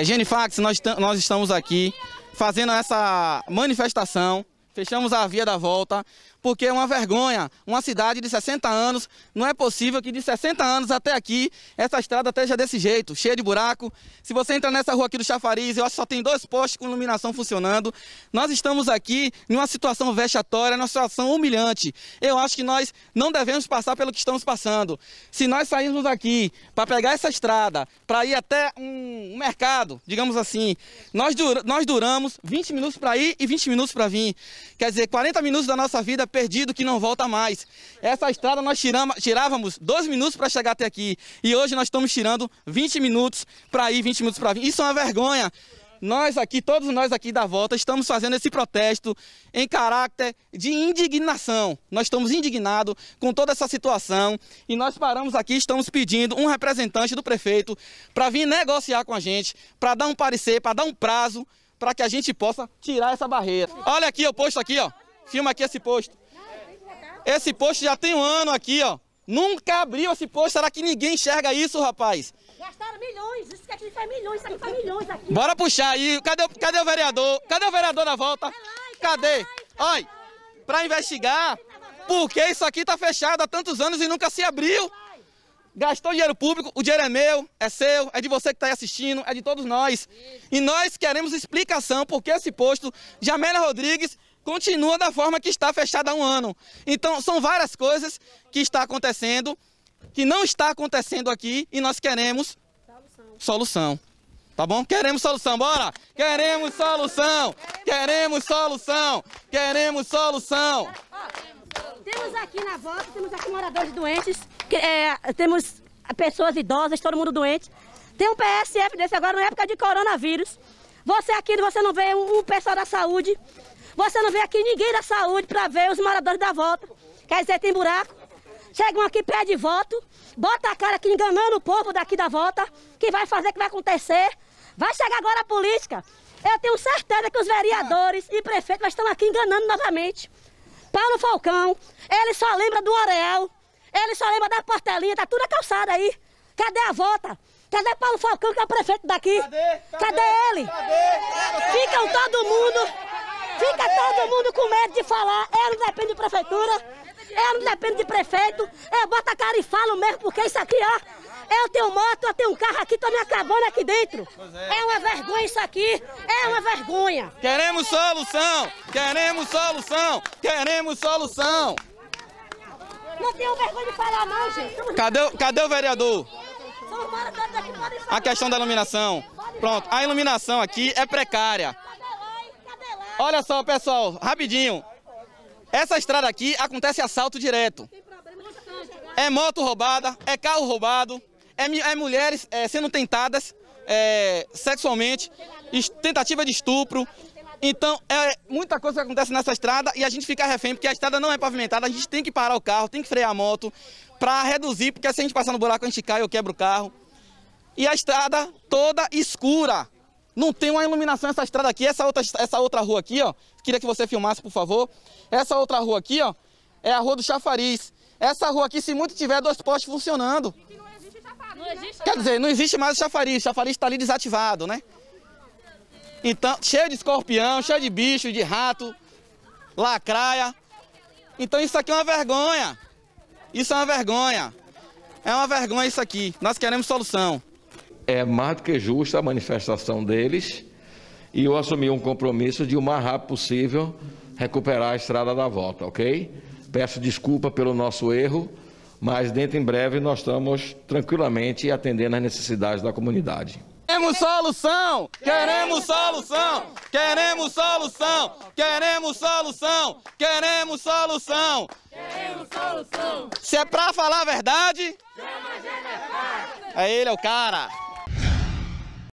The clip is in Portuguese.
É, Genifax, nós, nós estamos aqui fazendo essa manifestação fechamos a via da volta, porque é uma vergonha. Uma cidade de 60 anos, não é possível que de 60 anos até aqui essa estrada esteja desse jeito, cheia de buraco. Se você entra nessa rua aqui do Chafariz, eu acho que só tem dois postes com iluminação funcionando. Nós estamos aqui numa situação vexatória, numa situação humilhante. Eu acho que nós não devemos passar pelo que estamos passando. Se nós sairmos aqui para pegar essa estrada, para ir até um mercado, digamos assim, nós, dur nós duramos 20 minutos para ir e 20 minutos para vir. Quer dizer, 40 minutos da nossa vida perdido que não volta mais. Essa estrada nós tiramos, tirávamos 12 minutos para chegar até aqui e hoje nós estamos tirando 20 minutos para ir, 20 minutos para vir. Isso é uma vergonha. Nós aqui, todos nós aqui da volta, estamos fazendo esse protesto em caráter de indignação. Nós estamos indignados com toda essa situação e nós paramos aqui, estamos pedindo um representante do prefeito para vir negociar com a gente, para dar um parecer, para dar um prazo para que a gente possa tirar essa barreira. Olha aqui o posto aqui, ó. Filma aqui esse posto. Esse posto já tem um ano aqui, ó. Nunca abriu esse posto. Será que ninguém enxerga isso, rapaz? Gastaram milhões. Isso aqui faz milhões, isso aqui faz milhões aqui. Bora puxar aí. Cadê, cadê o vereador? Cadê o vereador na volta? Cadê? Olha, para investigar por que isso aqui tá fechado há tantos anos e nunca se abriu. Gastou dinheiro público, o dinheiro é meu, é seu, é de você que está aí assistindo, é de todos nós. E nós queremos explicação por que esse posto de Amélia Rodrigues continua da forma que está fechada há um ano. Então, são várias coisas que está acontecendo, que não está acontecendo aqui e nós queremos solução. solução. Tá bom? Queremos solução, bora! Queremos solução! Queremos solução! Queremos solução! Queremos solução. Temos aqui na volta, temos aqui moradores doentes, que, é, temos pessoas idosas, todo mundo doente. Tem um PSF desse agora na época de coronavírus. Você aqui, você não vê um, um pessoal da saúde, você não vê aqui ninguém da saúde para ver os moradores da volta. Quer dizer, tem buraco. Chegam aqui, pede voto, bota a cara aqui enganando o povo daqui da volta, que vai fazer, que vai acontecer. Vai chegar agora a política. Eu tenho certeza que os vereadores e prefeitos estão aqui enganando novamente. Paulo Falcão, ele só lembra do Oreal, ele só lembra da portelinha, tá tudo calçada aí. Cadê a volta? Cadê Paulo Falcão, que é o prefeito daqui? Cadê, cadê, cadê ele? Cadê? todo mundo, fica todo mundo com medo de falar. Ele não depende de prefeitura, ele não depende de prefeito. Eu boto a cara e falo mesmo, porque isso aqui, ó, eu tenho moto, eu tenho um carro aqui, tô me acabando aqui dentro. É. é. uma vergonha isso aqui. É uma vergonha. Queremos solução! Queremos solução! Queremos solução! Não tenho vergonha de falar não, gente. Cadê, cadê o vereador? A questão da iluminação. Pronto, a iluminação aqui é precária. Olha só, pessoal, rapidinho. Essa estrada aqui acontece assalto direto. É moto roubada, é carro roubado é, é mulheres é, sendo tentadas é, sexualmente, tentativa de estupro. Então, é muita coisa que acontece nessa estrada e a gente fica refém, porque a estrada não é pavimentada, a gente tem que parar o carro, tem que frear a moto para reduzir, porque se a gente passar no buraco a gente cai ou quebra o carro. E a estrada toda escura. Não tem uma iluminação essa estrada aqui, essa outra, essa outra rua aqui, ó. Queria que você filmasse, por favor. Essa outra rua aqui, ó, é a rua do Chafariz. Essa rua aqui, se muito tiver, dois postes funcionando. Quer né? dizer, não existe mais o chafariz, o chafariz está ali desativado, né? Então, cheio de escorpião, cheio de bicho, de rato, lacraia. Então isso aqui é uma vergonha. Isso é uma vergonha. É uma vergonha isso aqui. Nós queremos solução. É mais do que justa a manifestação deles e eu assumi um compromisso de o mais rápido possível recuperar a estrada da volta, ok? Peço desculpa pelo nosso erro mas dentro em breve nós estamos tranquilamente atendendo as necessidades da comunidade. Queremos solução! Queremos solução! Queremos solução! Queremos solução! Queremos solução! Queremos solução! Se é pra falar a verdade, chama é, é ele, é o cara!